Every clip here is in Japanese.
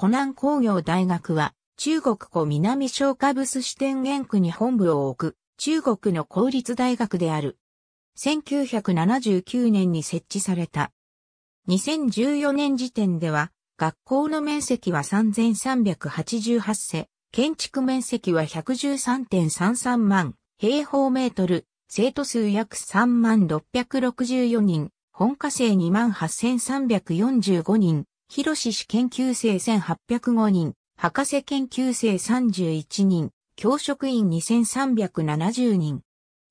湖南工業大学は、中国湖南省下部支店原区に本部を置く、中国の公立大学である。1979年に設置された。2014年時点では、学校の面積は3388世、建築面積は113.33万平方メートル、生徒数約3万664人、本科生2万8345人、広志士研究生1805人、博士研究生31人、教職員2370人。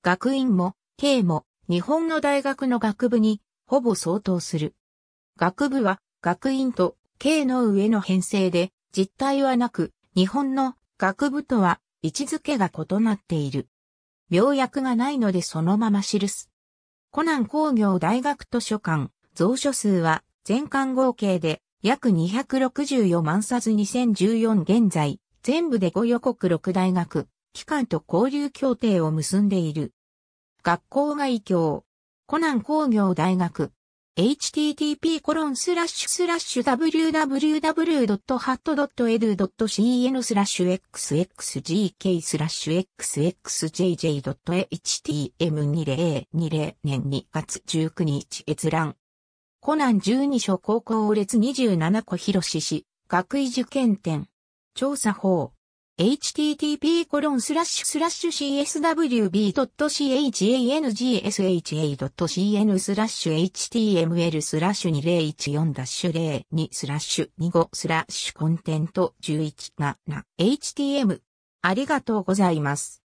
学院も、系も、日本の大学の学部に、ほぼ相当する。学部は、学院と、系の上の編成で、実態はなく、日本の学部とは位置づけが異なっている。病薬がないのでそのまま記す。コナン工業大学図書館、蔵書数は全館合計で約264万冊2014現在、全部で5予告6大学、機関と交流協定を結んでいる。学校外教、コナン工業大学、http コロンスラッシュスラッシュ www.hat.edu.cn スラッシュ xxgk スラッシュ xxjj.htm2020 年2月19日閲覧コナン十二所高校列27個広しし学位受験店。調査法。http コロンスラッシュスラッシュ cswb.changsha.cn スラッシュ html スラッシュ2014 -02 スラッシュ25スラッシュコンテント11が htm ありがとうございます。